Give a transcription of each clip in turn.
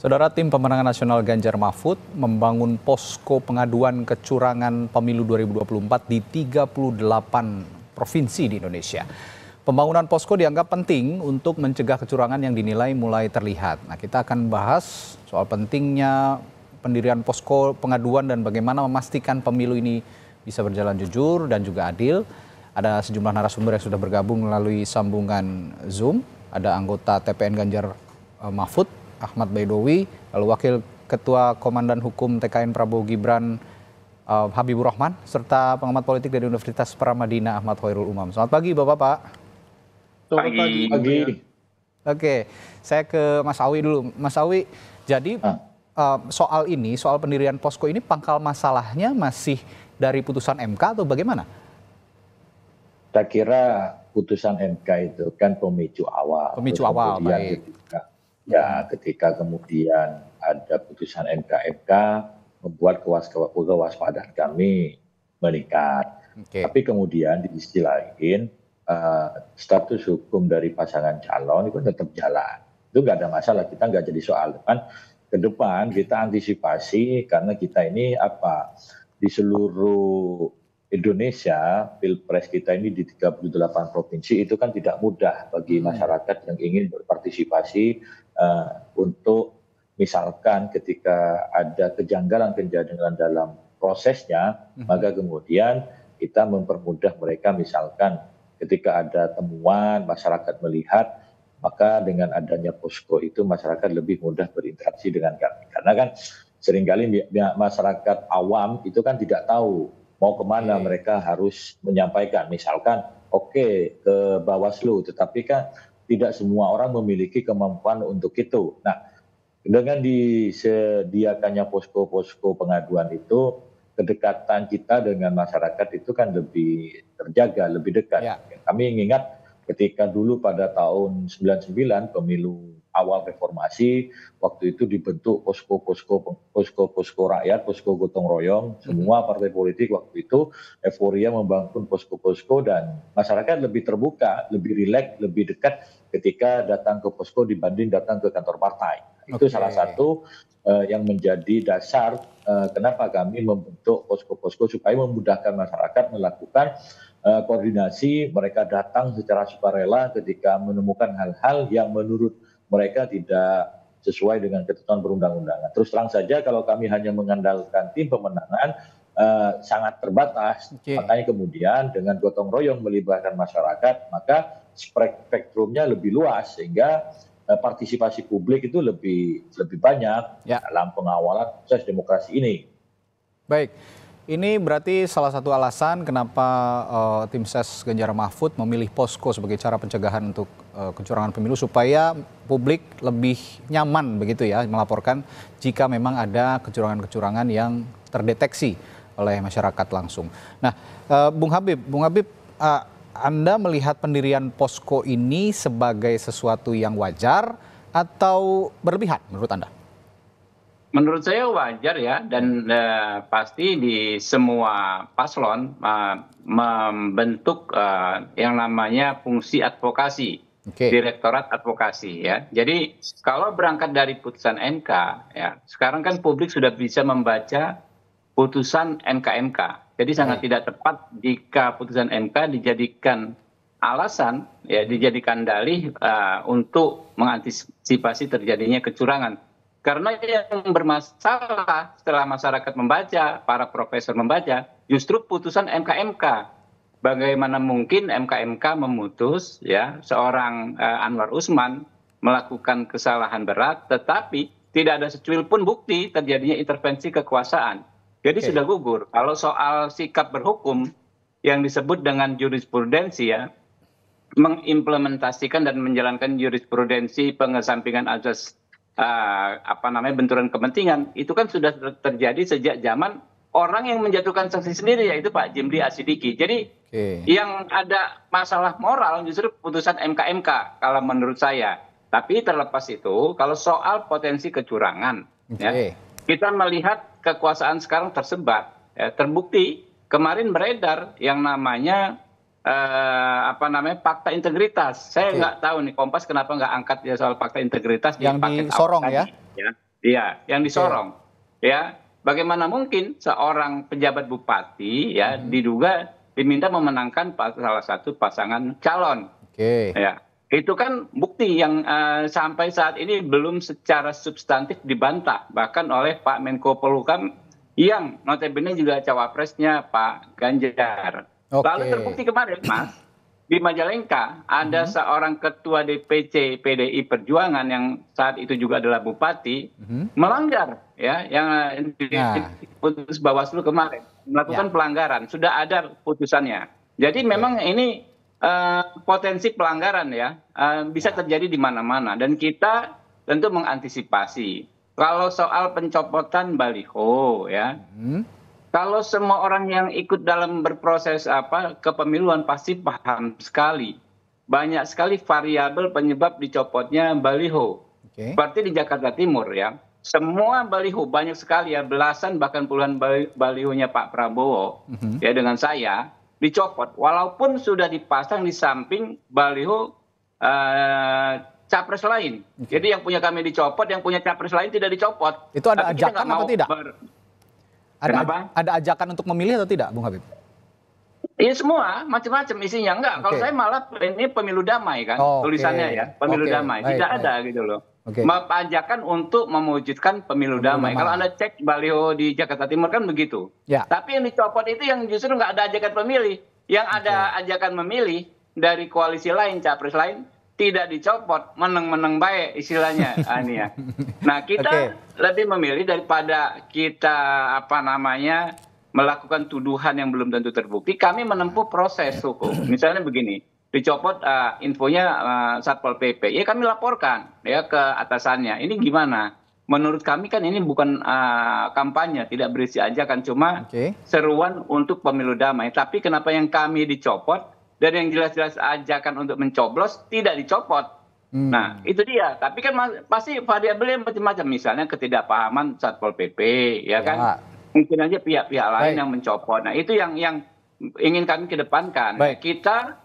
Saudara tim pemenangan nasional Ganjar Mahfud membangun posko pengaduan kecurangan pemilu 2024 di 38 provinsi di Indonesia. Pembangunan posko dianggap penting untuk mencegah kecurangan yang dinilai mulai terlihat. Nah, kita akan bahas soal pentingnya pendirian posko pengaduan dan bagaimana memastikan pemilu ini bisa berjalan jujur dan juga adil. Ada sejumlah narasumber yang sudah bergabung melalui sambungan Zoom. Ada anggota TPN Ganjar eh, Mahfud Ahmad Baidowi, lalu Wakil Ketua Komandan Hukum TKN Prabowo Gibran uh, Habibur Rahman, serta pengamat politik dari Universitas Pramadina Ahmad Hoirul Umam. Selamat pagi bapak bapak Selamat pagi. pagi. Oke, saya ke Mas Awi dulu. Mas Awi, jadi ah. uh, soal ini, soal pendirian posko ini pangkal masalahnya masih dari putusan MK atau bagaimana? Saya kira putusan MK itu kan pemicu awal. Pemicu awal, baik. Ya, ketika kemudian ada putusan MK-MK membuat kewaspadaan kami meningkat. Okay. Tapi kemudian di sisi lain uh, status hukum dari pasangan calon itu tetap jalan. Itu nggak ada masalah, kita nggak jadi soal. Kan ke depan kita antisipasi karena kita ini apa di seluruh Indonesia pilpres kita ini di 38 provinsi itu kan tidak mudah bagi hmm. masyarakat yang ingin berpartisipasi Eh, untuk misalkan ketika ada kejanggalan-kejanggalan dalam prosesnya, mhm. maka kemudian kita mempermudah mereka misalkan ketika ada temuan masyarakat melihat maka dengan adanya posko itu masyarakat lebih mudah berinteraksi dengan kami karena kan seringkali masyarakat awam itu kan tidak tahu mau kemana mereka harus menyampaikan misalkan oke okay, ke Bawaslu tetapi kan tidak semua orang memiliki kemampuan untuk itu. Nah, dengan disediakannya posko-posko pengaduan itu, kedekatan kita dengan masyarakat itu kan lebih terjaga, lebih dekat. Ya. Kami ingat ketika dulu pada tahun 99 pemilu awal reformasi waktu itu dibentuk posko posko posko posko rakyat posko gotong royong hmm. semua partai politik waktu itu euforia membangun posko posko dan masyarakat lebih terbuka lebih rileks lebih dekat ketika datang ke posko dibanding datang ke kantor partai itu salah satu uh, yang menjadi dasar uh, kenapa kami membentuk posko-posko supaya memudahkan masyarakat melakukan eh, koordinasi mereka datang secara sukarela ketika menemukan hal-hal yang menurut mereka tidak sesuai dengan ketentuan perundang-undangan. Terus terang saja kalau kami hanya mengandalkan tim pemenangan eh, sangat terbatas. Okay. Makanya kemudian dengan gotong royong melibatkan masyarakat, maka spektrumnya lebih luas sehingga eh, partisipasi publik itu lebih lebih banyak ya. dalam pengawalan proses demokrasi ini. Baik. Ini berarti salah satu alasan kenapa uh, tim ses Ganjar Mahfud memilih posko sebagai cara pencegahan untuk Eh, kecurangan pemilu supaya publik lebih nyaman begitu ya melaporkan jika memang ada kecurangan-kecurangan yang terdeteksi oleh masyarakat langsung. Nah, eh, Bung Habib, Bung Habib eh, Anda melihat pendirian posko ini sebagai sesuatu yang wajar atau berlebihan menurut Anda? Menurut saya wajar ya dan uh, pasti di semua paslon uh, membentuk uh, yang namanya fungsi advokasi okay. Direktorat Advokasi ya. Jadi kalau berangkat dari putusan MK ya, sekarang kan publik sudah bisa membaca putusan MK-MK. Jadi sangat okay. Iya. tidak tepat jika putusan MK dijadikan alasan ya dijadikan dalih uh, untuk mengantisipasi terjadinya kecurangan. Karena yang bermasalah setelah masyarakat membaca, para profesor membaca, justru putusan MKMK bagaimana mungkin MKMK memutus ya seorang eh, anwar usman melakukan kesalahan berat tetapi tidak ada secuil pun bukti terjadinya intervensi kekuasaan. Jadi okay. sudah gugur. Kalau soal sikap berhukum yang disebut dengan jurisprudensi ya, mengimplementasikan dan menjalankan jurisprudensi pengesampingan azas uh, apa namanya benturan kepentingan itu kan sudah terjadi sejak zaman orang yang menjatuhkan sanksi sendiri yaitu Pak Jimli Asidiki. Jadi yang ada masalah moral justru putusan MKMK kalau menurut saya. Tapi terlepas itu, kalau soal potensi kecurangan, okay. ya, kita melihat kekuasaan sekarang tersebar. Ya, terbukti kemarin beredar yang namanya eh, apa namanya fakta integritas. Saya nggak tahu nih Kompas kenapa nggak angkat ya soal fakta integritas yang di disorong ya? ya? Iya, ya, yang disorong. Ya, bagaimana mungkin seorang pejabat bupati ya hmm. diduga diminta memenangkan salah satu pasangan calon. Oke. Okay. Ya. Itu kan bukti yang uh, sampai saat ini belum secara substantif dibantah bahkan oleh Pak Menko Polhukam yang notabene juga cawapresnya Pak Ganjar. Okay. Lalu terbukti kemarin, Mas, di Majalengka ada uh mhm. -huh. seorang ketua DPC PDI Perjuangan yang saat itu juga adalah bupati uh mhm. -huh. melanggar ya yang nah. diputus Bawaslu kemarin melakukan ya. pelanggaran sudah ada putusannya jadi memang ini eh, potensi pelanggaran ya eh, bisa ya. terjadi di mana-mana dan kita tentu mengantisipasi kalau soal pencopotan baliho ya hmm. kalau semua orang yang ikut dalam berproses apa kepemiluan pasti paham sekali banyak sekali variabel penyebab dicopotnya baliho. Okay. Seperti di Jakarta Timur ya semua baliho banyak sekali ya belasan bahkan puluhan balihonya Pak Prabowo mm-hmm. ya dengan saya dicopot walaupun sudah dipasang di samping baliho uh, capres lain. Okay. Jadi yang punya kami dicopot, yang punya capres lain tidak dicopot. Itu ada Tapi ajakan atau tidak? Ber... Ada Kenapa? ada ajakan untuk memilih atau tidak, Bung Habib? Ya semua macam-macam isinya enggak. Okay. Kalau saya malah ini pemilu damai kan oh, tulisannya ya, pemilu okay. damai. tidak baik. ada gitu loh memanjakan untuk mewujudkan pemilu damai. Kalau anda cek baliho di Jakarta Timur kan begitu. Ya. Tapi yang dicopot itu yang justru nggak ada ajakan pemilih, yang ada ajakan memilih dari koalisi lain, capres lain tidak dicopot, meneng-meneng baik istilahnya, Ania. Ah, ya. Nah kita okay. lebih memilih daripada kita apa namanya melakukan tuduhan yang belum tentu terbukti, kami menempuh proses hukum. Misalnya begini, dicopot uh, infonya uh, satpol pp ya kami laporkan ya ke atasannya ini gimana menurut kami kan ini bukan uh, kampanye, tidak berisi ajakan cuma okay. seruan untuk pemilu damai. Tapi kenapa yang kami dicopot dan yang jelas-jelas ajakan untuk mencoblos tidak dicopot? Hmm. Nah, itu dia. Tapi kan pasti variabelnya macam-macam. Misalnya ketidakpahaman Satpol PP, ya, ya. kan? Ya. Mungkin aja pihak-pihak lain yang mencopot. Nah, itu yang yang ingin kami kedepankan. Baik. Kita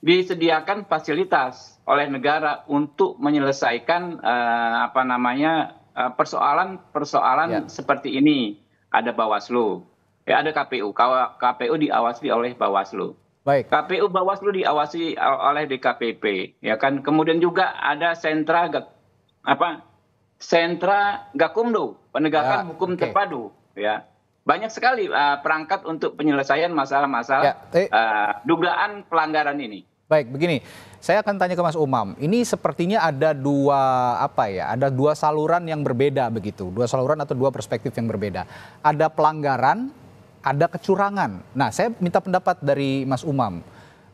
disediakan fasilitas oleh negara untuk menyelesaikan eh, apa namanya eh, persoalan-persoalan ya. seperti ini. Ada Bawaslu, ya ada KPU. KPU diawasi oleh Bawaslu. Baik. KPU Bawaslu diawasi oleh DKPP, ya kan. Kemudian juga ada sentra apa? Sentra Gakumdu, penegakan ya, hukum okay. terpadu, ya banyak sekali uh, perangkat untuk penyelesaian masalah-masalah ya, uh, dugaan pelanggaran ini. Baik, begini, saya akan tanya ke Mas Umam. Ini sepertinya ada dua apa ya? Ada dua saluran yang berbeda begitu, dua saluran atau dua perspektif yang berbeda. Ada pelanggaran, ada kecurangan. Nah, saya minta pendapat dari Mas Umam.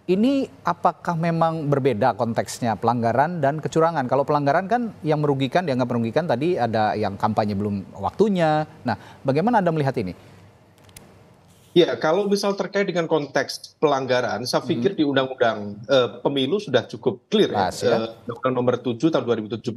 Ini apakah memang berbeda konteksnya pelanggaran dan kecurangan? Kalau pelanggaran kan yang merugikan dianggap merugikan tadi ada yang kampanye belum waktunya. Nah, bagaimana Anda melihat ini? Ya, kalau misal terkait dengan konteks pelanggaran, saya hmm. pikir hmm. di Undang-Undang uh, Pemilu sudah cukup clear. Mas, ya. Eh, Undang-Undang nomor 7 tahun 2017. Uh,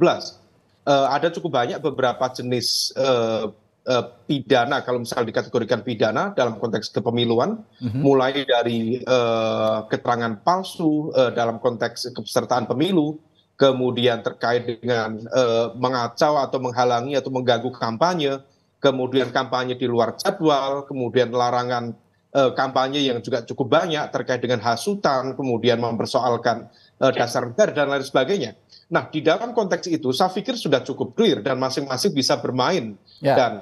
eh, ada cukup banyak beberapa jenis uh, uh, pidana, kalau misal dikategorikan pidana dalam konteks kepemiluan, hmm. mulai dari uh, keterangan palsu uh, dalam konteks kepesertaan pemilu, kemudian terkait dengan uh, mengacau atau menghalangi atau mengganggu kampanye, kemudian kampanye di luar jadwal, kemudian larangan eh, kampanye yang juga cukup banyak terkait dengan hasutan, kemudian mempersoalkan eh, dasar negara dan lain sebagainya. Nah, di dalam konteks itu saya pikir sudah cukup clear dan masing-masing bisa bermain yeah. dan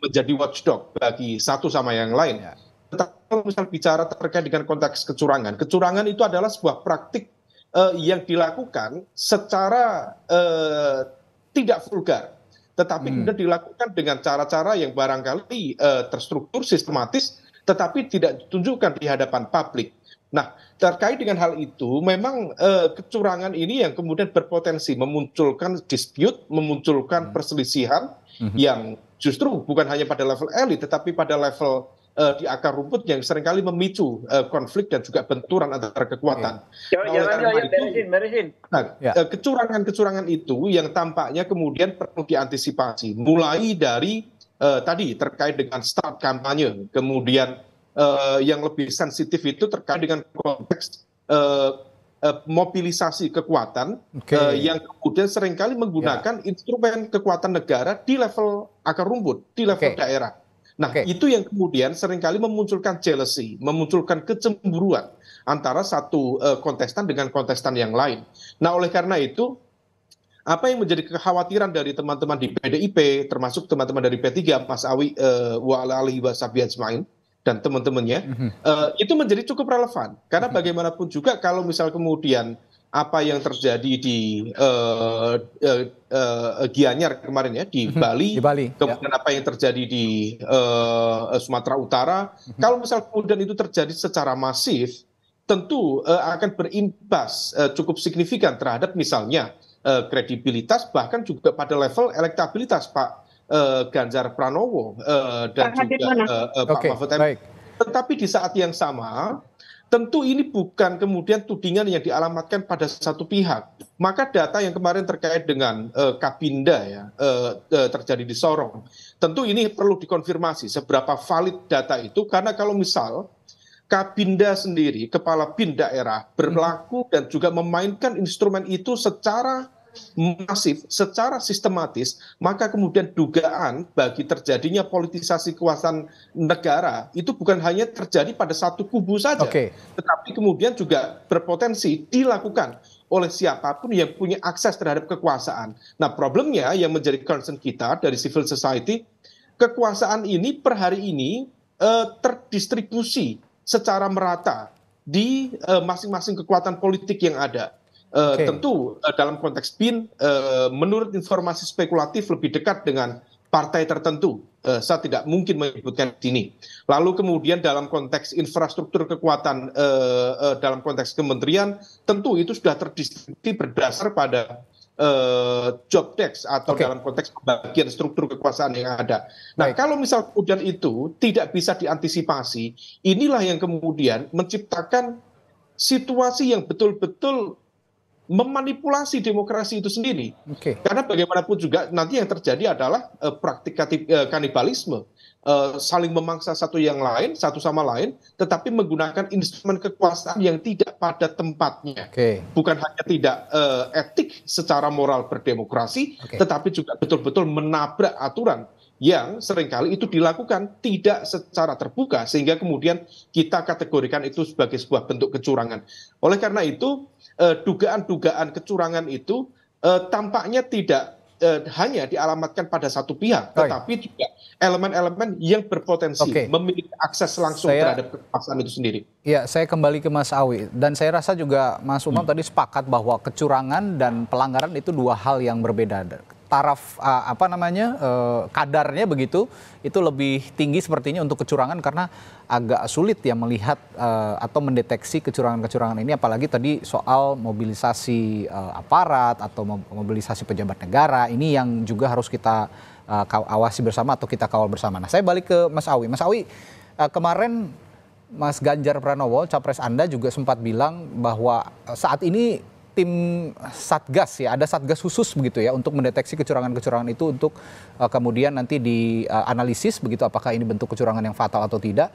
menjadi watchdog bagi satu sama yang lain. Ya. Tetapi kalau misal bicara terkait dengan konteks kecurangan, kecurangan itu adalah sebuah praktik uh, yang dilakukan secara uh, tidak vulgar tetapi hmm. kemudian dilakukan dengan cara-cara yang barangkali eh, terstruktur sistematis tetapi tidak ditunjukkan di hadapan publik. Nah, terkait dengan hal itu memang eh, kecurangan ini yang kemudian berpotensi memunculkan dispute, memunculkan hmm. perselisihan hmm. yang justru bukan hanya pada level elit tetapi pada level Eh, di akar rumput yang seringkali memicu eh, konflik dan juga benturan antara kekuatan. Iya. Nah, ya. Nah, jangan, itu, Nah, ya. Eh, kecurangan-kecurangan itu yang tampaknya kemudian perlu diantisipasi, mulai dari uh, tadi terkait dengan start kampanye, kemudian uh, yang lebih sensitif itu terkait dengan konteks Uh, mobilisasi kekuatan okay. uh, yang kemudian seringkali menggunakan yeah. instrumen kekuatan negara di level akar rumput, di level okay. daerah. Nah, okay. itu yang kemudian seringkali memunculkan jealousy, memunculkan kecemburuan antara satu uh, kontestan dengan kontestan yang lain. Nah, oleh karena itu apa yang menjadi kekhawatiran dari teman-teman di PDIP, termasuk teman-teman dari P3, Mas Awi, uh, eh, Wa'ala dan teman-temannya, mm -hmm. uh, itu menjadi cukup relevan. Karena mm -hmm. bagaimanapun juga kalau misal kemudian apa yang terjadi di uh, uh, uh, Gianyar kemarin ya di mhm. Bali, di Bali kemudian ya. apa yang terjadi di uh, Sumatera Utara, mhm. kalau misal kemudian itu terjadi secara masif, tentu uh, akan berimbas uh, cukup signifikan terhadap misalnya uh, kredibilitas bahkan juga pada level elektabilitas Pak uh, Ganjar Pranowo uh, dan Pak juga uh, Pak okay, Mahfud MD. Tetapi di saat yang sama Tentu ini bukan kemudian tudingan yang dialamatkan pada satu pihak. Maka data yang kemarin terkait dengan eh, Kabinda ya eh, eh, terjadi di Sorong, tentu ini perlu dikonfirmasi seberapa valid data itu karena kalau misal Kabinda sendiri, kepala bin daerah berlaku hmm. dan juga memainkan instrumen itu secara masif secara sistematis, maka kemudian dugaan bagi terjadinya politisasi kekuasaan negara itu bukan hanya terjadi pada satu kubu saja, okay. tetapi kemudian juga berpotensi dilakukan oleh siapapun yang punya akses terhadap kekuasaan. Nah, problemnya yang menjadi concern kita dari civil society, kekuasaan ini per hari ini eh, terdistribusi secara merata di eh, masing-masing eh, kekuatan politik yang ada. Eh, okay. tentu uh, dalam konteks bin uh, menurut informasi spekulatif lebih dekat dengan partai tertentu. Uh, saya tidak mungkin menyebutkan sini. Lalu kemudian dalam konteks infrastruktur kekuatan uh, uh, dalam konteks kementerian, tentu itu sudah terdistribusi berdasar pada uh, job desk atau okay. dalam konteks bagian struktur kekuasaan yang ada. Nah, Baik. kalau misal kemudian itu tidak bisa diantisipasi, inilah yang kemudian menciptakan situasi yang betul-betul memanipulasi demokrasi itu sendiri. Okay. Karena bagaimanapun juga nanti yang terjadi adalah uh, praktik uh, kanibalisme, uh, saling memangsa satu yang lain, satu sama lain, tetapi menggunakan instrumen kekuasaan yang tidak pada tempatnya. Okay. Bukan hanya tidak uh, etik secara moral berdemokrasi, okay. tetapi juga betul-betul menabrak aturan yang seringkali itu dilakukan tidak secara terbuka sehingga kemudian kita kategorikan itu sebagai sebuah bentuk kecurangan. Oleh karena itu eh, dugaan-dugaan kecurangan itu eh, tampaknya tidak eh, hanya dialamatkan pada satu pihak, tetapi juga elemen-elemen yang berpotensi okay. memiliki akses langsung saya, terhadap kekuasaan itu sendiri. Iya, saya kembali ke Mas Awi dan saya rasa juga Mas Umam hmm. tadi sepakat bahwa kecurangan dan pelanggaran itu dua hal yang berbeda taraf uh, apa namanya uh, kadarnya begitu itu lebih tinggi sepertinya untuk kecurangan karena agak sulit ya melihat uh, atau mendeteksi kecurangan-kecurangan ini apalagi tadi soal mobilisasi uh, aparat atau mobilisasi pejabat negara ini yang juga harus kita uh, awasi bersama atau kita kawal bersama. Nah, saya balik ke Mas Awi. Mas Awi uh, kemarin Mas Ganjar Pranowo, capres Anda juga sempat bilang bahwa saat ini tim satgas ya, ada satgas khusus begitu ya untuk mendeteksi kecurangan-kecurangan itu untuk uh, kemudian nanti dianalisis eh, uh, begitu apakah ini bentuk kecurangan yang fatal atau tidak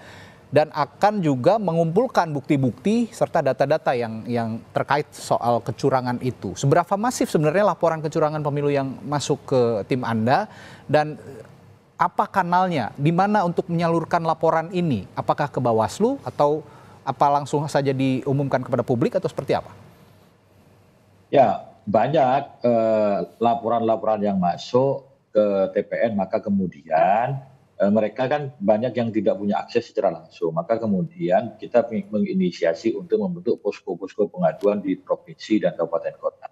dan akan juga mengumpulkan bukti-bukti serta data-data yang yang terkait soal kecurangan itu. Seberapa masif sebenarnya laporan kecurangan pemilu yang masuk ke tim Anda dan apa kanalnya? Di mana untuk menyalurkan laporan ini? Apakah ke Bawaslu atau apa langsung saja diumumkan kepada publik atau seperti apa? ya banyak eh, laporan laporan yang masuk ke tpn maka kemudian eh, mereka kan banyak yang tidak punya akses secara langsung maka kemudian kita menginisiasi untuk membentuk posko-posko pengaduan di provinsi dan kabupaten kota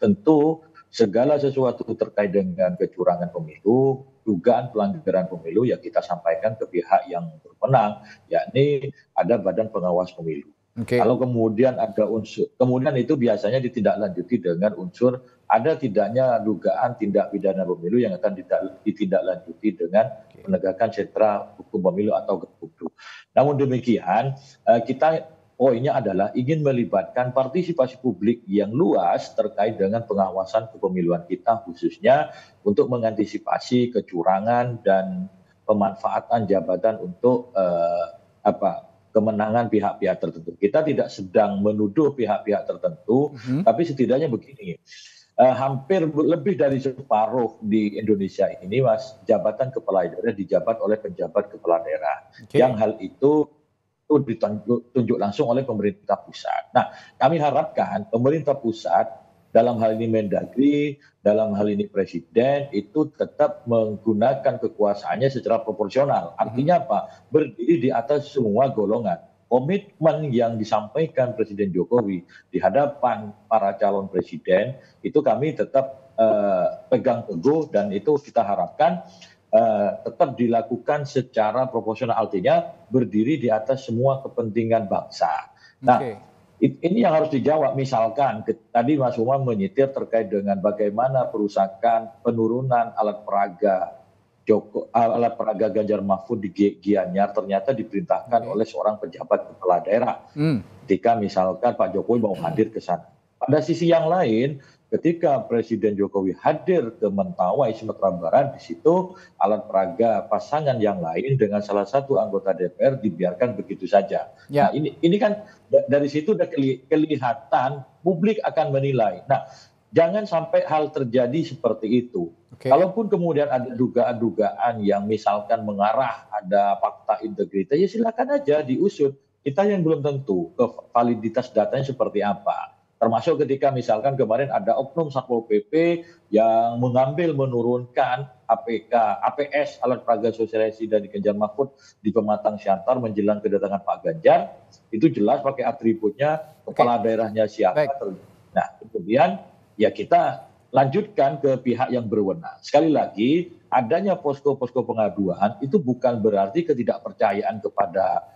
tentu segala sesuatu terkait dengan kecurangan pemilu dugaan pelanggaran pemilu yang kita sampaikan ke pihak yang berwenang yakni ada badan pengawas pemilu Okay. Kalau kemudian ada unsur, kemudian itu biasanya ditindaklanjuti dengan unsur ada tidaknya dugaan tindak pidana pemilu yang akan ditindaklanjuti dengan penegakan sentra hukum pemilu atau GEPUPDU. Namun demikian, eh, kita poinnya adalah ingin melibatkan partisipasi publik yang luas terkait dengan pengawasan kepemiluan kita khususnya untuk mengantisipasi kecurangan dan pemanfaatan jabatan untuk eh, apa kemenangan pihak-pihak tertentu. Kita tidak sedang menuduh pihak-pihak tertentu, mm-hmm. tapi setidaknya begini. Uh, hampir lebih dari separuh di Indonesia ini, mas, jabatan kepala daerah dijabat oleh penjabat kepala daerah. Okay. Yang hal itu itu ditunjuk langsung oleh pemerintah pusat. Nah, kami harapkan pemerintah pusat dalam hal ini Mendagri, dalam hal ini Presiden itu tetap menggunakan kekuasaannya secara proporsional. Mhm. Artinya apa? Berdiri di atas semua golongan komitmen yang disampaikan Presiden Jokowi di hadapan para calon presiden itu kami tetap uh, pegang teguh dan itu kita harapkan uh, tetap dilakukan secara proporsional artinya berdiri di atas semua kepentingan bangsa. Nah, okay ini yang harus dijawab. Misalkan tadi Mas Umam menyitir terkait dengan bagaimana perusakan penurunan alat peraga Joko ah, alat peraga Ganjar Mahfud di Gianyar ternyata diperintahkan okay. oleh seorang pejabat kepala daerah. Hmm. Ketika misalkan Pak Jokowi mau hadir ke sana. Pada sisi yang lain, ketika Presiden Jokowi hadir ke Mentawai Sumatera Barat di situ alat peraga pasangan yang lain dengan salah satu anggota DPR dibiarkan begitu saja. Ya. Nah, ini ini kan dari situ udah kelihatan publik akan menilai. Nah, jangan sampai hal terjadi seperti itu. Okay. Kalaupun kemudian ada dugaan-dugaan yang misalkan mengarah ada fakta integritas ya silakan aja diusut. Kita yang belum tentu ke validitas datanya seperti apa. Termasuk ketika misalkan kemarin ada oknum Satpol PP yang mengambil menurunkan APK, APS, alat peraga sosialisasi dari Ganjar Mahfud di Pematang Siantar menjelang kedatangan Pak Ganjar, itu jelas pakai atributnya kepala okay. daerahnya siapa. Baik. Nah, kemudian ya kita lanjutkan ke pihak yang berwenang. Sekali lagi, adanya posko-posko pengaduan itu bukan berarti ketidakpercayaan kepada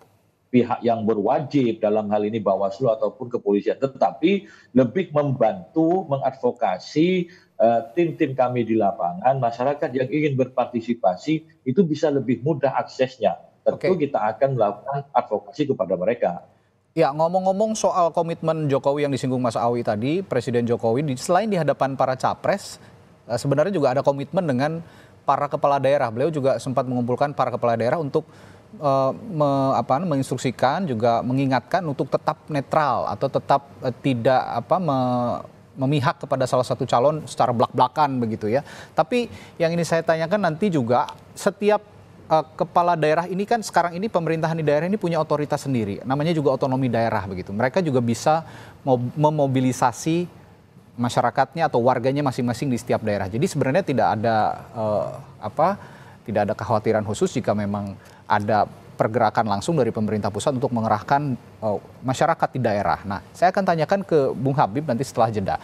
pihak yang berwajib dalam hal ini Bawaslu ataupun kepolisian, tetapi lebih membantu mengadvokasi eh, tim-tim uh, kami di lapangan, masyarakat yang ingin berpartisipasi itu bisa lebih mudah aksesnya. Tentu okay. kita akan melakukan advokasi kepada mereka. Ya, ngomong-ngomong soal komitmen Jokowi yang disinggung Mas Awi tadi, Presiden Jokowi selain di hadapan para capres, eh, sebenarnya juga ada komitmen dengan para kepala daerah. Beliau juga sempat mengumpulkan para kepala daerah untuk uh, me, apa, menginstruksikan juga mengingatkan untuk tetap netral atau tetap uh, tidak apa me, memihak kepada salah satu calon secara blak-blakan begitu ya. Tapi yang ini saya tanyakan nanti juga setiap uh, kepala daerah ini kan sekarang ini pemerintahan di daerah ini punya otoritas sendiri. Namanya juga otonomi daerah begitu. Mereka juga bisa memobilisasi masyarakatnya atau warganya masing-masing di setiap daerah. Jadi sebenarnya tidak ada uh, apa tidak ada kekhawatiran khusus jika memang ada pergerakan langsung dari pemerintah pusat untuk mengerahkan uh, masyarakat di daerah. Nah, saya akan tanyakan ke Bung Habib nanti setelah jeda.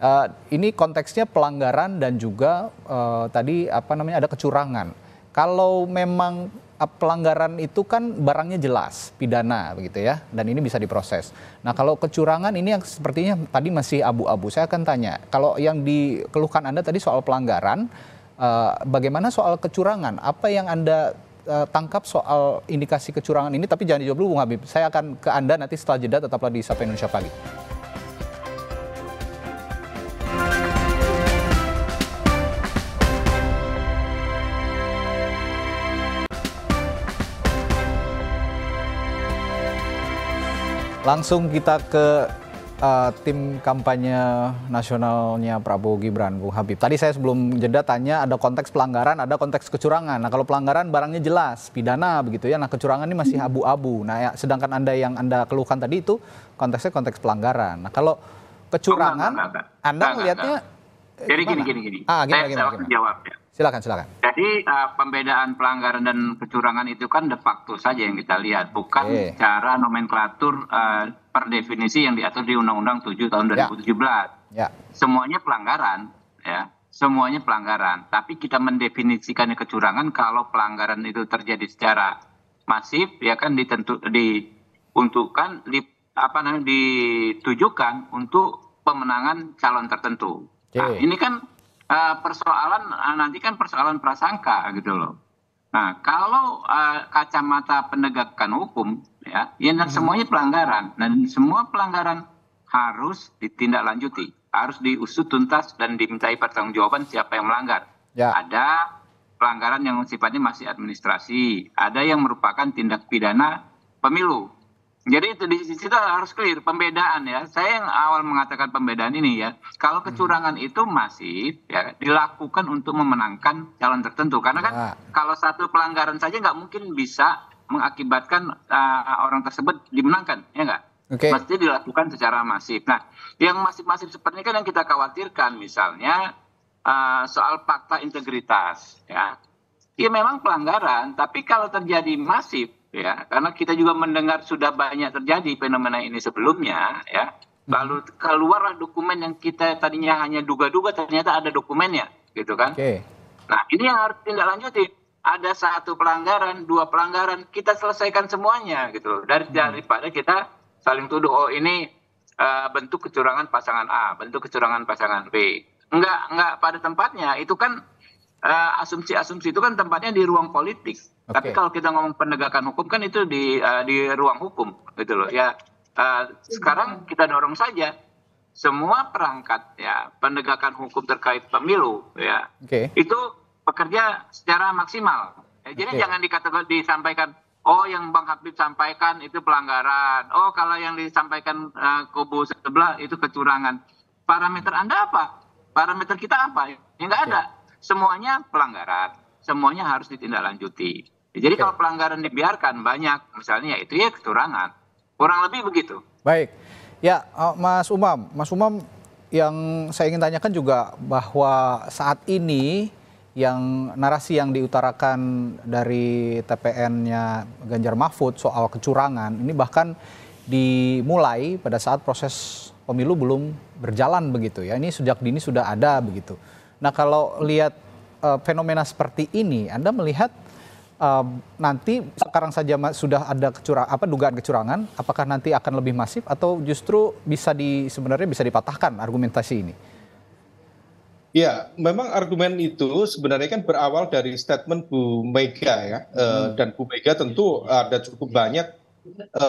Uh, ini konteksnya pelanggaran dan juga uh, tadi apa namanya ada kecurangan. Kalau memang pelanggaran itu kan barangnya jelas pidana begitu ya dan ini bisa diproses. Nah, kalau kecurangan ini yang sepertinya tadi masih abu-abu. Saya akan tanya, kalau yang dikeluhkan Anda tadi soal pelanggaran Eh, bagaimana soal kecurangan? Apa yang Anda eh, tangkap soal indikasi kecurangan ini? Tapi jangan dijawab dulu, Bung Habib. Saya akan ke Anda nanti setelah jeda, tetaplah di Sapa Indonesia Pagi. Langsung kita ke uh, tim kampanye nasionalnya Prabowo Gibran, Bung Habib. Tadi saya sebelum jeda tanya ada konteks pelanggaran, ada konteks kecurangan. Nah kalau pelanggaran barangnya jelas, pidana begitu ya. Nah kecurangan ini masih abu-abu. Nah ya, sedangkan anda yang anda keluhkan tadi itu konteksnya konteks pelanggaran. Nah kalau kecurangan, enggak, enggak, enggak. anda melihatnya? Jadi gimana? gini gini gini. Ah, gimana, saya, gimana, saya gimana? jawab ya Silakan, silakan. Jadi uh, pembedaan pelanggaran dan kecurangan itu kan de facto saja yang kita lihat, bukan okay. cara nomenklatur uh, per definisi yang diatur di Undang-Undang 7 tahun 2017. Ya. Ya. Semuanya pelanggaran, ya. Semuanya pelanggaran, tapi kita mendefinisikannya kecurangan kalau pelanggaran itu terjadi secara masif ya kan ditentu diuntukkan di apa namanya ditujukan untuk pemenangan calon tertentu. Okay. Nah, ini kan Eh, persoalan eh, nanti kan persoalan prasangka gitu loh. Nah, kalau uh, kacamata penegakan hukum, ya, ya hmm. semuanya pelanggaran. Dan semua pelanggaran harus ditindaklanjuti, harus diusut tuntas dan dimintai pertanggungjawaban siapa yang melanggar. Ya. Ada pelanggaran yang sifatnya masih administrasi, ada yang merupakan tindak pidana pemilu jadi itu di sisi itu harus clear pembedaan ya. Saya yang awal mengatakan pembedaan ini ya. Kalau kecurangan hmm. itu masif ya dilakukan untuk memenangkan calon tertentu. Karena kan nah. kalau satu pelanggaran saja nggak mungkin bisa mengakibatkan uh, orang tersebut dimenangkan, ya nggak? Okay. Pasti dilakukan secara masif. Nah, yang masif-masif seperti ini kan yang kita khawatirkan, misalnya uh, soal fakta integritas. Ya, ya memang pelanggaran, tapi kalau terjadi masif ya karena kita juga mendengar sudah banyak terjadi fenomena ini sebelumnya ya lalu hmm. keluarlah dokumen yang kita tadinya hanya duga-duga ternyata ada dokumennya gitu kan okay. nah ini yang harus tindak lanjuti ada satu pelanggaran dua pelanggaran kita selesaikan semuanya gitu dari hmm. daripada kita saling tuduh oh ini uh, bentuk kecurangan pasangan A bentuk kecurangan pasangan B enggak enggak pada tempatnya itu kan Eh, asumsi-asumsi itu kan tempatnya di ruang politik. Okay. Tapi kalau kita ngomong penegakan hukum kan itu di uh, di ruang hukum gitu loh. Ya uh, sekarang iya. kita dorong saja semua perangkat ya penegakan hukum terkait pemilu ya okay. itu bekerja secara maksimal. Ya, jadi okay. jangan dikategori disampaikan oh yang Bang Habib sampaikan itu pelanggaran. Oh kalau yang disampaikan uh, kubu sebelah itu kecurangan. Parameter Anda apa? Parameter kita apa? Ya nggak ada. Okay semuanya pelanggaran, semuanya harus ditindaklanjuti. Ya, jadi okay. kalau pelanggaran dibiarkan banyak, misalnya ya itu ya kecurangan. Kurang lebih begitu. Baik. Ya, eh, Mas Umam, Mas Umam yang saya ingin tanyakan juga bahwa saat ini yang narasi yang diutarakan dari TPN-nya Ganjar Mahfud soal kecurangan ini bahkan dimulai pada saat proses pemilu belum berjalan begitu ya. Ini sejak dini sudah ada begitu. Nah kalau lihat uh, fenomena seperti ini, Anda melihat um, nanti sekarang saja sudah ada apa dugaan kecurangan apakah nanti akan lebih masif atau justru bisa di sebenarnya bisa dipatahkan argumentasi ini Ya, memang argumen itu sebenarnya kan berawal dari statement Bu Mega ya, eh, hmm. e, dan Bu Mega tentu ada cukup banyak e,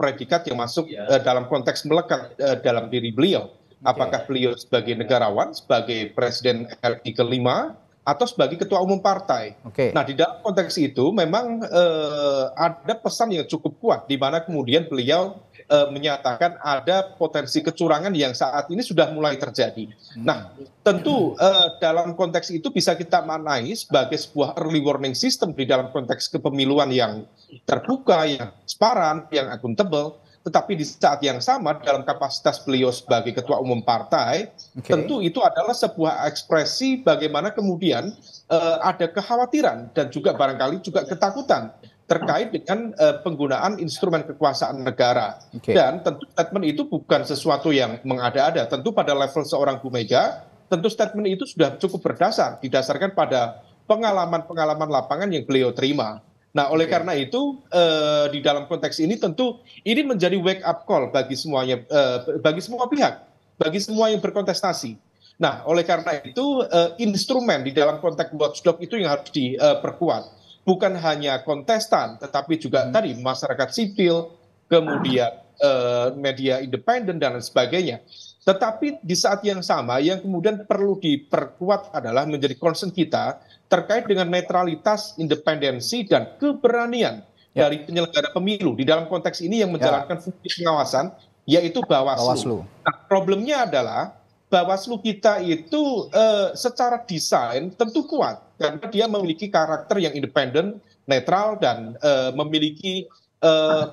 predikat yang masuk e, dalam konteks melekat e, dalam diri beliau apakah beliau sebagai negarawan sebagai presiden ri kelima atau sebagai ketua umum partai. Okay. Nah di dalam konteks itu memang uh, ada pesan yang cukup kuat di mana kemudian beliau uh, menyatakan ada potensi kecurangan yang saat ini sudah mulai terjadi. Hmm. Nah tentu uh, dalam konteks itu bisa kita manai sebagai sebuah early warning system di dalam konteks kepemiluan yang terbuka, yang transparan, yang akuntabel tetapi di saat yang sama dalam kapasitas beliau sebagai ketua umum partai okay. tentu itu adalah sebuah ekspresi bagaimana kemudian uh, ada kekhawatiran dan juga barangkali juga ketakutan terkait dengan uh, penggunaan instrumen kekuasaan negara. Okay. Dan tentu statement itu bukan sesuatu yang mengada-ada. Tentu pada level seorang Bu Mega, tentu statement itu sudah cukup berdasar didasarkan pada pengalaman-pengalaman lapangan yang beliau terima. Nah, oleh karena itu uh, di dalam konteks ini tentu ini menjadi wake up call bagi semuanya, uh, bagi semua pihak, bagi semua yang berkontestasi. Nah, oleh karena itu uh, instrumen di dalam konteks watchdog itu yang harus diperkuat, Uh, bukan hanya kontestan, tetapi juga hmm. tadi masyarakat sipil, kemudian uh, media independen dan lain sebagainya. Tetapi di saat yang sama yang kemudian perlu diperkuat adalah menjadi concern kita terkait dengan netralitas, independensi, dan keberanian ya. dari penyelenggara pemilu di dalam konteks ini yang ya. menjalankan ya. fungsi pengawasan yaitu Bawaslu. Bawaslu. Nah, problemnya adalah Bawaslu kita itu eh, secara desain tentu kuat karena dia memiliki karakter yang independen, netral dan eh, memiliki eh,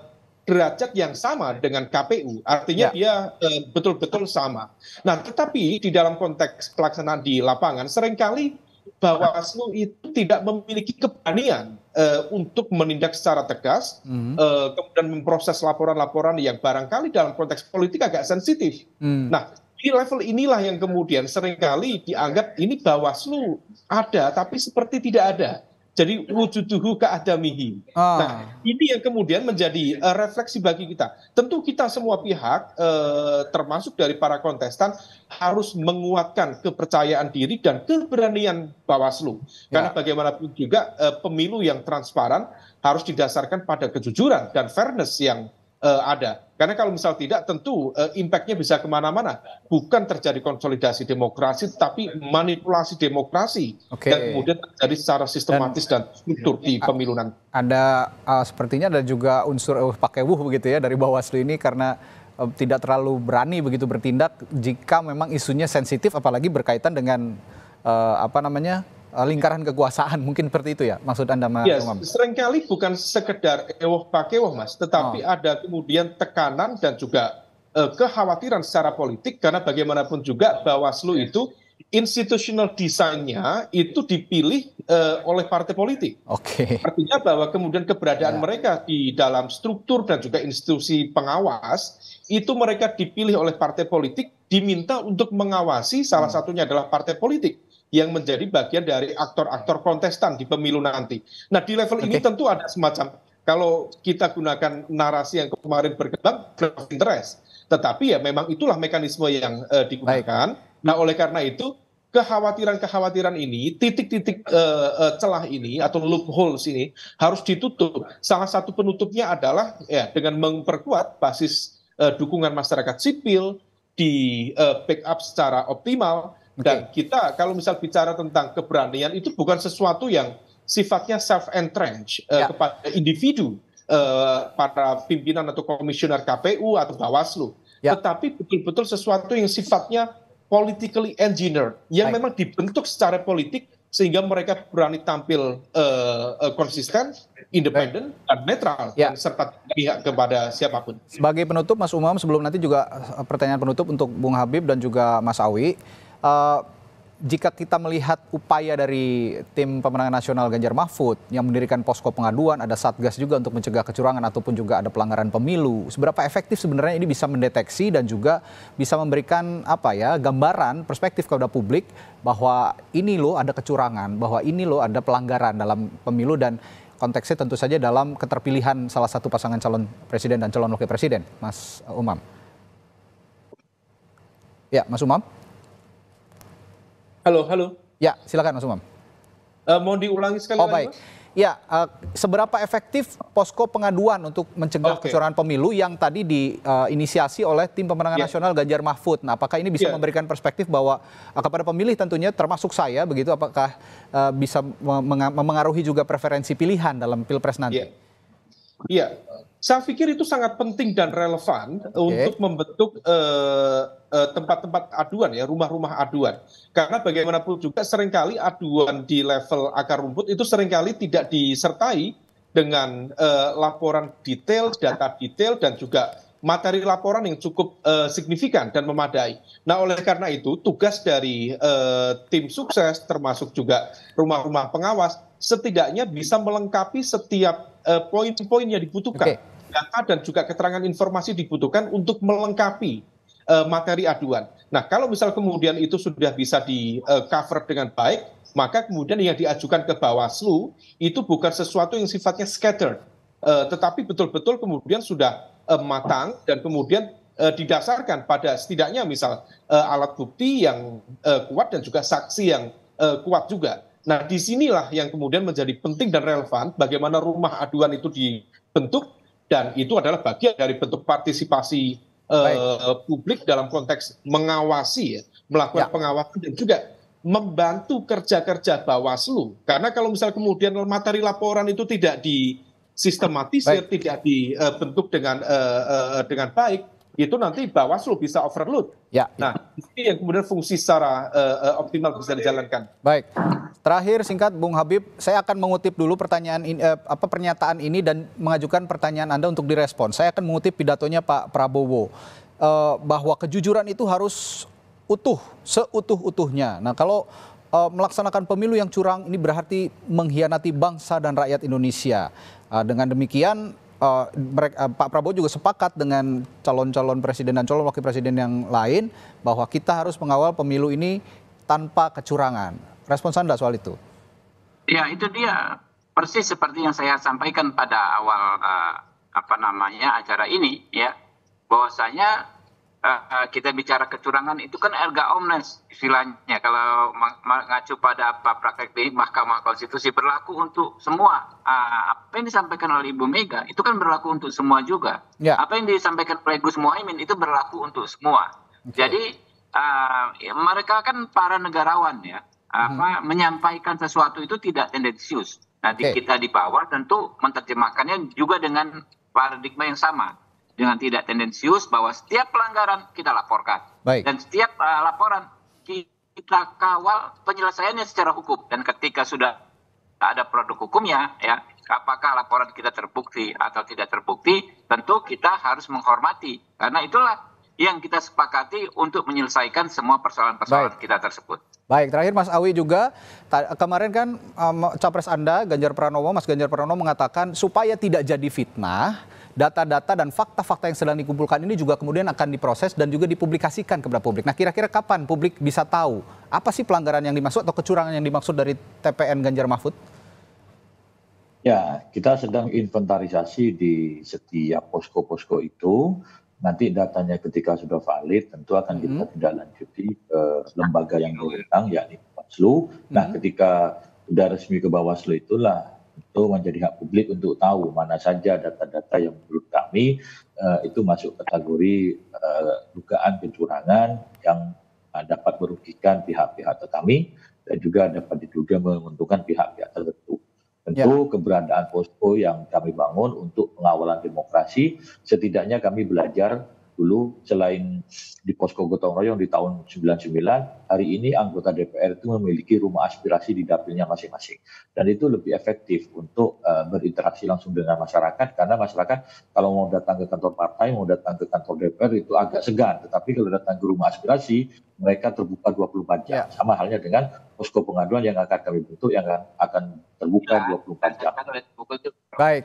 derajat yang sama dengan KPU. Artinya ya. dia eh, betul-betul sama. Nah, tetapi di dalam konteks pelaksanaan di lapangan seringkali Bawaslu itu tidak memiliki keberanian uh, untuk menindak secara tegas, mm. uh, kemudian memproses laporan-laporan yang barangkali dalam konteks politik agak sensitif. Mm. Nah, di level inilah yang kemudian seringkali dianggap ini Bawaslu ada, tapi seperti tidak ada. Jadi wujuduhu keadamihi. Ah. Nah, ini yang kemudian menjadi uh, refleksi bagi kita. Tentu kita semua pihak, uh, termasuk dari para kontestan, harus menguatkan kepercayaan diri dan keberanian Bawaslu. Ya. Karena bagaimanapun juga uh, pemilu yang transparan harus didasarkan pada kejujuran dan fairness yang Eh, ada. Karena kalau misal tidak tentu uh, impactnya bisa kemana-mana. Bukan terjadi konsolidasi demokrasi, tapi manipulasi demokrasi okay. dan kemudian terjadi secara sistematis dan, dan struktur di iya. pemilu nanti. Ada uh, eh, sepertinya ada juga unsur uh, pakai wuh begitu ya dari Bawaslu ini karena uh, tidak terlalu berani begitu bertindak jika memang isunya sensitif, apalagi berkaitan dengan uh, apa namanya Eh, lingkaran kekuasaan mungkin seperti itu ya maksud anda mas yes, ya, seringkali bukan sekedar ewoh pakewoh mas tetapi oh. ada kemudian tekanan dan juga uh, kekhawatiran secara politik karena bagaimanapun juga Bawaslu ya. itu institutional desainnya itu dipilih uh, oleh partai politik. Oke. Okay. Artinya bahwa kemudian keberadaan yeah. mereka di dalam struktur dan juga institusi pengawas itu mereka dipilih oleh partai politik diminta untuk mengawasi salah hmm. satunya adalah partai politik yang menjadi bagian dari aktor-aktor kontestan di pemilu nanti. Nah di level okay. ini tentu ada semacam kalau kita gunakan narasi yang kemarin berkembang of interest. Tetapi ya memang itulah mekanisme yang uh, digunakan. Baik. Nah oleh karena itu kekhawatiran-kekhawatiran ini, titik-titik uh, uh, celah ini atau loopholes ini harus ditutup. Salah satu penutupnya adalah ya dengan memperkuat basis uh, dukungan masyarakat sipil di uh, backup secara optimal dan kita kalau misal bicara tentang keberanian itu bukan sesuatu yang sifatnya self entrench eh, ya. uh, kepada individu uh, para pimpinan atau komisioner KPU atau Bawaslu, ya. tetapi betul-betul sesuatu yang sifatnya politically engineered yang Baik. memang dibentuk secara politik sehingga mereka berani tampil uh, uh, konsisten, independen, dan netral ya. dan serta pihak kepada siapapun. Sebagai penutup, Mas Umam, sebelum nanti juga pertanyaan penutup untuk Bung Habib dan juga Mas Awi. Uh, jika kita melihat upaya dari tim pemenangan nasional Ganjar Mahfud yang mendirikan posko pengaduan, ada satgas juga untuk mencegah kecurangan ataupun juga ada pelanggaran pemilu. Seberapa efektif sebenarnya ini bisa mendeteksi dan juga bisa memberikan apa ya gambaran perspektif kepada publik bahwa ini loh ada kecurangan, bahwa ini loh ada pelanggaran dalam pemilu dan konteksnya tentu saja dalam keterpilihan salah satu pasangan calon presiden dan calon wakil presiden, Mas Umam. Ya, Mas Umam. Halo, halo. Ya, silakan Mas Umam. Uh, mau diulangi sekali oh, baik. Mas? Ya, uh, seberapa efektif posko pengaduan untuk mencegah okay. kecurangan pemilu yang tadi diinisiasi uh, oleh tim pemenangan yeah. nasional Ganjar Mahfud. Nah, apakah ini bisa yeah. memberikan perspektif bahwa uh, kepada pemilih tentunya termasuk saya begitu apakah uh, bisa memengaruhi juga preferensi pilihan dalam Pilpres nanti? Iya. Yeah. Yeah. Saya pikir itu sangat penting dan relevan okay. untuk membentuk eh, eh, tempat-tempat uh, uh, aduan ya, rumah-rumah aduan. Karena bagaimanapun juga seringkali aduan di level akar rumput itu seringkali tidak disertai dengan uh, laporan detail, data detail dan juga materi laporan yang cukup uh, signifikan dan memadai. Nah, oleh karena itu tugas dari uh, tim sukses termasuk juga rumah-rumah pengawas setidaknya bisa melengkapi setiap poin-poin yang dibutuhkan. Okay data dan juga keterangan informasi dibutuhkan untuk melengkapi eh, materi aduan. Nah, kalau misal kemudian itu sudah bisa di eh, cover dengan baik, maka kemudian yang diajukan ke Bawaslu itu bukan sesuatu yang sifatnya scattered, eh, tetapi betul-betul kemudian sudah matang dan kemudian didasarkan pada setidaknya misal alat bukti yang kuat dan juga saksi yang kuat juga. Nah, disinilah yang kemudian menjadi penting dan relevan bagaimana rumah aduan itu dibentuk dan itu adalah bagian dari bentuk partisipasi eh, publik dalam konteks mengawasi ya, melakukan ya. pengawasan dan juga membantu kerja-kerja Bawaslu. Karena kalau misal kemudian materi laporan itu tidak disistematisir, baik. tidak dibentuk dengan eh, eh, dengan baik, itu nanti Bawaslu bisa overload. Ya. Nah, ini yang kemudian fungsi secara uh, optimal bisa dijalankan. Baik. Terakhir singkat Bung Habib, saya akan mengutip dulu pertanyaan ini, eh, apa pernyataan ini dan mengajukan pertanyaan Anda untuk direspon. Saya akan mengutip pidatonya Pak Prabowo uh, bahwa kejujuran itu harus utuh, seutuh-utuhnya. Nah, kalau uh, melaksanakan pemilu yang curang ini berarti mengkhianati bangsa dan rakyat Indonesia. dengan demikian uh, Pak Prabowo juga sepakat dengan calon-calon presiden dan calon wakil presiden yang lain bahwa kita harus mengawal pemilu ini tanpa kecurangan. Respons Anda soal itu? Ya, itu dia. Persis seperti yang saya sampaikan pada awal uh, apa namanya acara ini ya. Bahwasanya uh, kita bicara kecurangan itu kan erga omnes istilahnya kalau mengacu pada apa praktek di Mahkamah Konstitusi berlaku untuk semua uh, apa yang disampaikan oleh Ibu Mega itu kan berlaku untuk semua juga ya. apa yang disampaikan oleh Gus Muhaimin itu berlaku untuk semua okay. jadi uh, ya, mereka kan para negarawan ya apa hmm. menyampaikan sesuatu itu tidak tendensius Nanti okay. kita di bawah tentu menerjemahkannya juga dengan paradigma yang sama dengan tidak tendensius bahwa setiap pelanggaran kita laporkan Baik. dan setiap uh, laporan kita kawal penyelesaiannya secara hukum dan ketika sudah ada produk hukumnya ya apakah laporan kita terbukti atau tidak terbukti tentu kita harus menghormati karena itulah yang kita sepakati untuk menyelesaikan semua persoalan-persoalan kita tersebut. Baik, terakhir Mas Awi juga kemarin kan um, capres Anda Ganjar Pranowo, Mas Ganjar Pranowo mengatakan supaya tidak jadi fitnah, data-data dan fakta-fakta yang sedang dikumpulkan ini juga kemudian akan diproses dan juga dipublikasikan kepada publik. Nah, kira-kira kapan publik bisa tahu apa sih pelanggaran yang dimaksud atau kecurangan yang dimaksud dari TPN Ganjar Mahfud? Ya, kita sedang inventarisasi di setiap posko-posko itu. Nanti datanya ketika sudah valid, tentu akan kita hmm. tidak lanjuti ke eh, lembaga yang berwenang, yakni Bawaslu. Nah, hmm. ketika sudah resmi ke Bawaslu itulah itu menjadi hak publik untuk tahu mana saja data-data yang menurut kami uh, itu masuk kategori uh, dugaan kecurangan yang uh, dapat merugikan pihak-pihak terkami dan juga dapat diduga menguntungkan pihak-pihak tertentu. Tentu ya. keberadaan posko yang kami bangun untuk pengawalan demokrasi, setidaknya kami belajar dulu selain di posko gotong royong di tahun 99, hari ini anggota DPR itu memiliki rumah aspirasi di dapilnya masing-masing. Dan itu lebih efektif untuk uh, berinteraksi langsung dengan masyarakat karena masyarakat kalau mau datang ke kantor partai, mau datang ke kantor DPR itu agak segan. Tetapi kalau datang ke rumah aspirasi, mereka terbuka 24 jam. Ya. Sama halnya dengan posko pengaduan yang akan kami bentuk yang akan terbuka ya, 24 jam. Baik.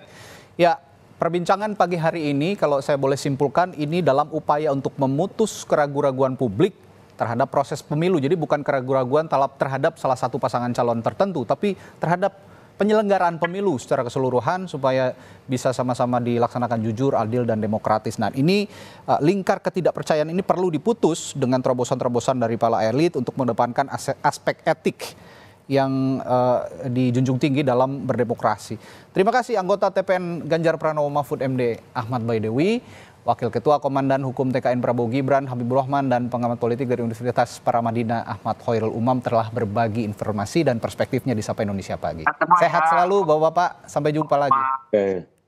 Ya, Perbincangan pagi hari ini, kalau saya boleh simpulkan, ini dalam upaya untuk memutus keraguan-raguan publik terhadap proses pemilu. Jadi bukan keraguan-raguan terhadap salah satu pasangan calon tertentu, tapi terhadap penyelenggaraan pemilu secara keseluruhan supaya bisa sama-sama dilaksanakan jujur, adil, dan demokratis. Nah ini eh, lingkar ketidakpercayaan ini perlu diputus dengan terobosan-terobosan dari para elit untuk mendepankan aspek etik yang uh, dijunjung tinggi dalam berdemokrasi. Terima kasih anggota TPN Ganjar Pranowo Mahfud MD Ahmad Baidewi, Wakil Ketua Komandan Hukum TKN Prabowo Gibran Habibur Rahman dan pengamat politik dari Universitas Paramadina Ahmad Khairul Umam telah berbagi informasi dan perspektifnya di Sapa Indonesia Pagi. Sehat selalu Bapak-Bapak, sampai jumpa lagi. Okay.